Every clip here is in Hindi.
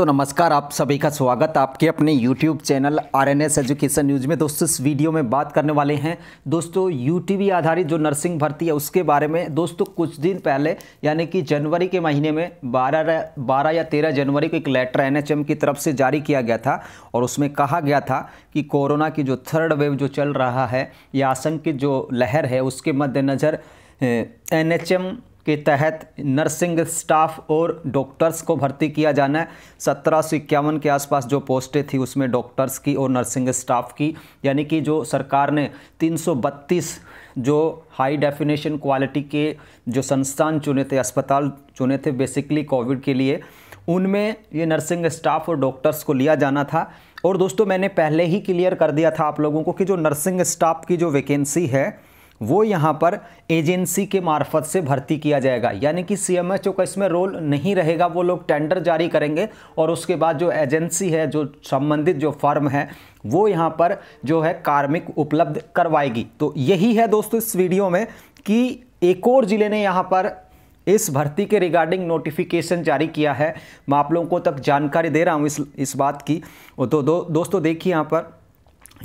तो नमस्कार आप सभी का स्वागत आपके अपने YouTube channel R N S education news में दोस्तों इस वीडियो में बात करने वाले हैं दोस्तों यूटीवी आधारित जो नर्सिंग भर्ती है उसके बारे में दोस्तों कुछ दिन पहले यानी कि जनवरी के महीने में 12 12 या 13 जनवरी को एक लेटर एनएचएम की तरफ से जारी किया गया था और उसमें कहा गया था कि कोरोना की जो थर्ड वेव जो चल रहा है या आशंकित जो लहर है उसके मद्देनज़र एन के तहत नर्सिंग स्टाफ और डॉक्टर्स को भर्ती किया जाना है सत्रह सौ इक्यावन के आसपास जो पोस्टें थी उसमें डॉक्टर्स की और नर्सिंग स्टाफ की यानी कि जो सरकार ने 332 जो हाई डेफिनेशन क्वालिटी के जो संस्थान चुने थे अस्पताल चुने थे बेसिकली कोविड के लिए उनमें ये नर्सिंग स्टाफ और डॉक्टर्स को लिया जाना था और दोस्तों मैंने पहले ही क्लियर कर दिया था आप लोगों को कि जो नर्सिंग स्टाफ की जो वैकेंसी है वो यहाँ पर एजेंसी के मार्फत से भर्ती किया जाएगा यानी कि सी एम का इसमें रोल नहीं रहेगा वो लोग टेंडर जारी करेंगे और उसके बाद जो एजेंसी है जो संबंधित जो फर्म है वो यहाँ पर जो है कार्मिक उपलब्ध करवाएगी तो यही है दोस्तों इस वीडियो में कि एक और ज़िले ने यहाँ पर इस भर्ती के रिगार्डिंग नोटिफिकेशन जारी किया है मैं आप लोगों को तक जानकारी दे रहा हूँ इस इस बात की तो दो, दोस्तों देखिए यहाँ पर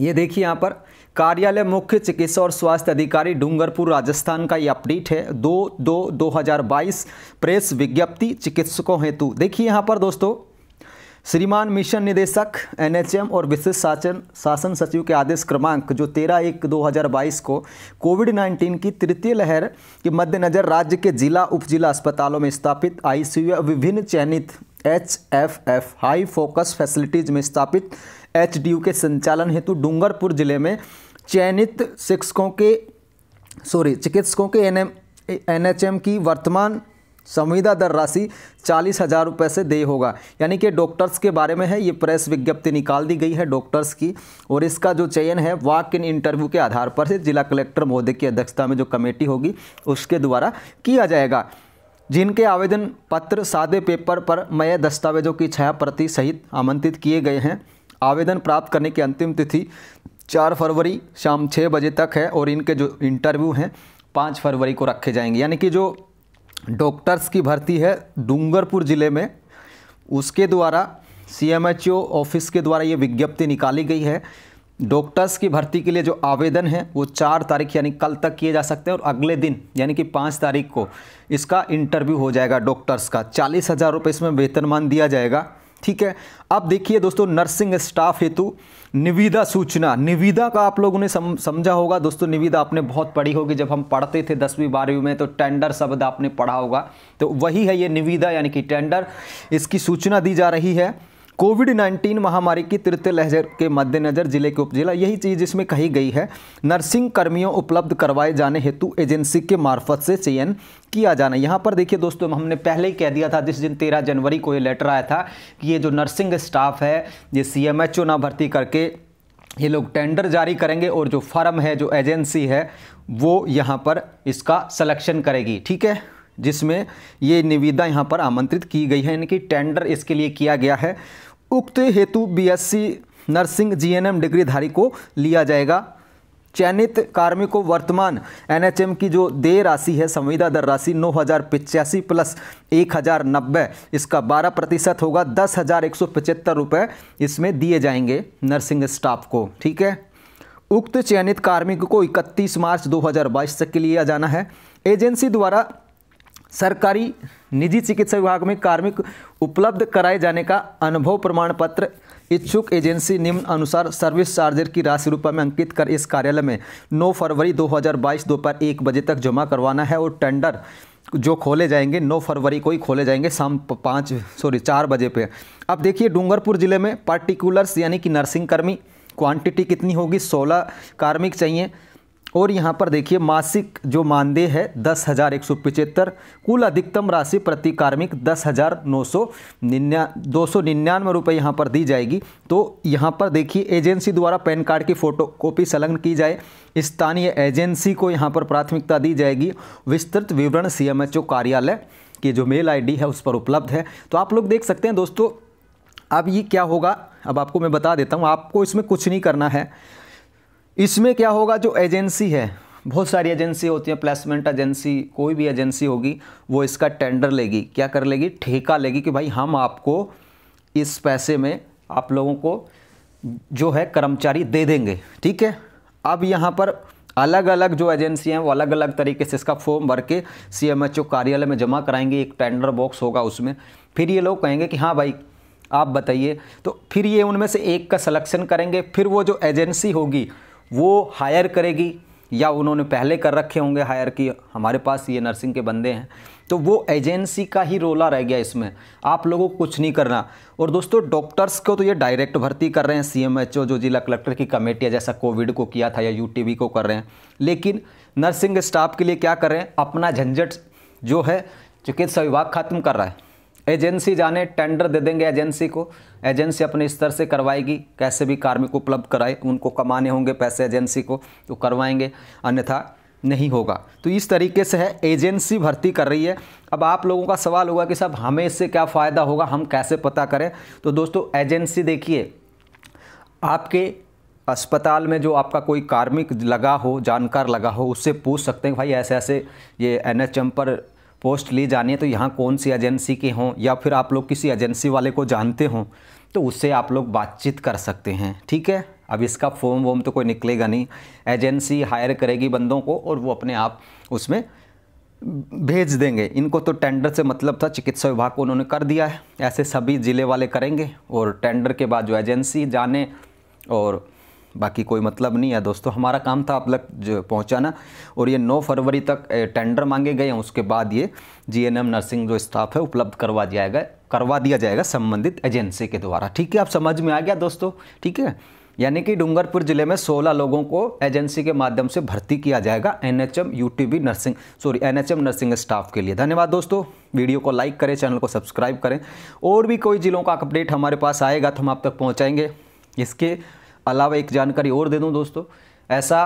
ये देखिए यहाँ पर कार्यालय मुख्य चिकित्सा और स्वास्थ्य अधिकारी डूंगरपुर राजस्थान का ये अपडेट है दो दो दो हज़ार बाईस प्रेस विज्ञप्ति चिकित्सकों हेतु देखिए यहाँ पर दोस्तों श्रीमान मिशन निदेशक एनएचएम और विशेष शासन शासन सचिव के आदेश क्रमांक जो 13 एक 2022 को कोविड 19 की तृतीय लहर के मद्देनज़र राज्य के जिला उपजिला अस्पतालों में स्थापित आईसीयू विभिन्न चयनित H F F high focus facilities में स्थापित एच के संचालन हेतु डूंगरपुर जिले में चयनित शिक्षकों के सॉरी चिकित्सकों के एन एनएचएम की वर्तमान संविदा दर राशि चालीस हज़ार रुपये से दे होगा यानी कि डॉक्टर्स के बारे में है ये प्रेस विज्ञप्ति निकाल दी गई है डॉक्टर्स की और इसका जो चयन है वाक इन इंटरव्यू के आधार पर से जिला कलेक्टर महोदय की अध्यक्षता में जो कमेटी होगी उसके द्वारा किया जाएगा जिनके आवेदन पत्र सादे पेपर पर मय दस्तावेजों की छाया प्रति सहित आमंत्रित किए गए हैं आवेदन प्राप्त करने की अंतिम तिथि चार फरवरी शाम छः बजे तक है और इनके जो इंटरव्यू हैं पाँच फरवरी को रखे जाएंगे यानी कि जो डॉक्टर्स की भर्ती है डूंगरपुर ज़िले में उसके द्वारा सी ऑफिस के द्वारा ये विज्ञप्ति निकाली गई है डॉक्टर्स की भर्ती के लिए जो आवेदन है वो चार तारीख यानी कल तक किए जा सकते हैं और अगले दिन यानी कि पाँच तारीख को इसका इंटरव्यू हो जाएगा डॉक्टर्स का चालीस हज़ार रुपये इसमें वेतनमान दिया जाएगा ठीक है अब देखिए दोस्तों नर्सिंग स्टाफ हेतु निविदा सूचना निविदा का आप लोगों ने सम, समझा होगा दोस्तों निविदा आपने बहुत पढ़ी होगी जब हम पढ़ते थे दसवीं बारहवीं में तो टेंडर शब्द आपने पढ़ा होगा तो वही है ये निविदा यानी कि टेंडर इसकी सूचना दी जा रही है कोविड 19 महामारी की तृतीय लहजर के मद्देनज़र जिले के उपजिला यही चीज़ इसमें कही गई है नर्सिंग कर्मियों उपलब्ध करवाए जाने हेतु एजेंसी के मार्फत से चयन किया जाना यहाँ पर देखिए दोस्तों हमने पहले ही कह दिया था जिस दिन तेरह जनवरी को ये लेटर आया था कि ये जो नर्सिंग स्टाफ है ये सी एम ना भर्ती करके ये लोग टेंडर जारी करेंगे और जो फर्म है जो एजेंसी है वो यहाँ पर इसका सलेक्शन करेगी ठीक है जिसमें ये निविदा यहाँ पर आमंत्रित की गई है यानी कि टेंडर इसके लिए किया गया है उक्त हेतु बीएससी नर्सिंग जीएनएम डिग्रीधारी को लिया जाएगा चयनित कार्मिक को वर्तमान एनएचएम की जो देय राशि है संविदा दर राशि नौ हज़ार पिचासी प्लस एक हज़ार नब्बे इसका बारह प्रतिशत होगा दस हज़ार एक सौ पचहत्तर रुपये इसमें दिए जाएंगे नर्सिंग स्टाफ को ठीक है उक्त चयनित कार्मिक को इकतीस मार्च दो हज़ार बाईस तक के लिए जाना है एजेंसी द्वारा सरकारी निजी चिकित्सा विभाग में कार्मिक उपलब्ध कराए जाने का अनुभव प्रमाण पत्र इच्छुक एजेंसी निम्न अनुसार सर्विस चार्जर की राशि रुपये में अंकित कर इस कार्यालय में 9 फरवरी 2022 दोपहर एक बजे तक जमा करवाना है और टेंडर जो खोले जाएंगे 9 फरवरी को ही खोले जाएंगे शाम पाँच सॉरी चार बजे पे अब देखिए डूंगरपुर ज़िले में पार्टिकुलर्स यानी कि नर्सिंग कर्मी क्वांटिटी कितनी होगी सोलह कार्मिक चाहिए और यहाँ पर देखिए मासिक जो मानदेय है दस हज़ार एक सौ पिचहत्तर कुल अधिकतम राशि प्रति कार्मिक दस हज़ार नौ सौ निन्या दो सौ निन्यानवे रुपये यहाँ पर दी जाएगी तो यहाँ पर देखिए एजेंसी द्वारा पैन कार्ड की फ़ोटो कॉपी संलग्न की जाए स्थानीय एजेंसी को यहाँ पर प्राथमिकता दी जाएगी विस्तृत विवरण ओ कार्यालय की जो मेल डी है उस पर उपलब्ध है तो आप लोग देख सकते हैं दोस्तों अब ये क्या होगा अब आपको मैं बता देता हूँ आपको इसमें कुछ नहीं करना है इसमें क्या होगा जो एजेंसी है बहुत सारी एजेंसी होती है प्लेसमेंट एजेंसी कोई भी एजेंसी होगी वो इसका टेंडर लेगी क्या कर लेगी ठेका लेगी कि भाई हम आपको इस पैसे में आप लोगों को जो है कर्मचारी दे देंगे ठीक है अब यहाँ पर अलग अलग जो एजेंसी हैं वो अलग अलग तरीके से इसका फॉर्म भर के सी एम एच ओ कार्यालय में जमा कराएंगे एक टेंडर बॉक्स होगा उसमें फिर ये लोग कहेंगे कि हाँ भाई आप बताइए तो फिर ये उनमें से एक का सलेक्शन करेंगे फिर वो जो एजेंसी होगी वो हायर करेगी या उन्होंने पहले कर रखे होंगे हायर की हमारे पास ये नर्सिंग के बंदे हैं तो वो एजेंसी का ही रोला रह गया इसमें आप लोगों को कुछ नहीं करना और दोस्तों डॉक्टर्स को तो ये डायरेक्ट भर्ती कर रहे हैं सीएमएचओ जो जिला कलेक्टर की कमेटी है जैसा कोविड को किया था या यूटीबी को कर रहे हैं लेकिन नर्सिंग स्टाफ के लिए क्या कर रहे हैं अपना झंझट जो है चिकित्सा विभाग खत्म कर रहा है एजेंसी जाने टेंडर दे देंगे एजेंसी को एजेंसी अपने स्तर से करवाएगी कैसे भी कार्मिक उपलब्ध कराए उनको कमाने होंगे पैसे एजेंसी को तो करवाएंगे अन्यथा नहीं होगा तो इस तरीके से है एजेंसी भर्ती कर रही है अब आप लोगों का सवाल होगा कि साहब हमें इससे क्या फ़ायदा होगा हम कैसे पता करें तो दोस्तों एजेंसी देखिए आपके अस्पताल में जो आपका कोई कार्मिक लगा हो जानकार लगा हो उससे पूछ सकते हैं भाई ऐसे ऐसे ये एनएचएम पर पोस्ट ली जानी है तो यहाँ कौन सी एजेंसी के हों या फिर आप लोग किसी एजेंसी वाले को जानते हों तो उससे आप लोग बातचीत कर सकते हैं ठीक है अब इसका फॉर्म वॉर्म तो कोई निकलेगा नहीं एजेंसी हायर करेगी बंदों को और वो अपने आप उसमें भेज देंगे इनको तो टेंडर से मतलब था चिकित्सा विभाग को उन्होंने कर दिया है ऐसे सभी ज़िले वाले करेंगे और टेंडर के बाद जो एजेंसी जाने और बाकी कोई मतलब नहीं है दोस्तों हमारा काम था आप लग पहुँचाना और ये 9 फरवरी तक टेंडर मांगे गए हैं उसके बाद ये जीएनएम नर्सिंग जो स्टाफ है उपलब्ध करवा दिया जाएगा करवा दिया जाएगा संबंधित एजेंसी के द्वारा ठीक है आप समझ में आ गया दोस्तों ठीक है यानी कि डूंगरपुर जिले में 16 लोगों को एजेंसी के माध्यम से भर्ती किया जाएगा NHM UTB nursing sorry NHM nursing staff के लिए धन्यवाद दोस्तों वीडियो को लाइक करें चैनल को सब्सक्राइब करें और भी कोई जिलों का अपडेट हमारे पास आएगा तो हम आप तक पहुँचाएंगे इसके अलावा एक जानकारी और दे दूँ दोस्तों ऐसा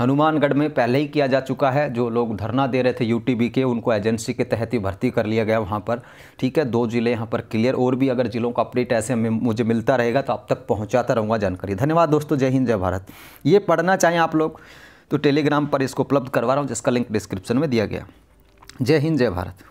हनुमानगढ़ में पहले ही किया जा चुका है जो लोग धरना दे रहे थे यूटीबी के उनको एजेंसी के तहत ही भर्ती कर लिया गया वहाँ पर ठीक है दो ज़िले यहाँ पर क्लियर और भी अगर ज़िलों का अपडेट ऐसे में मुझे मिलता रहेगा तो आप तक पहुँचाता रहूँगा जानकारी धन्यवाद दोस्तों जय हिंद जय भारत ये पढ़ना चाहें आप लोग तो टेलीग्राम पर इसको उपलब्ध करवा रहा हूँ जिसका लिंक डिस्क्रिप्शन में दिया गया जय हिंद जय भारत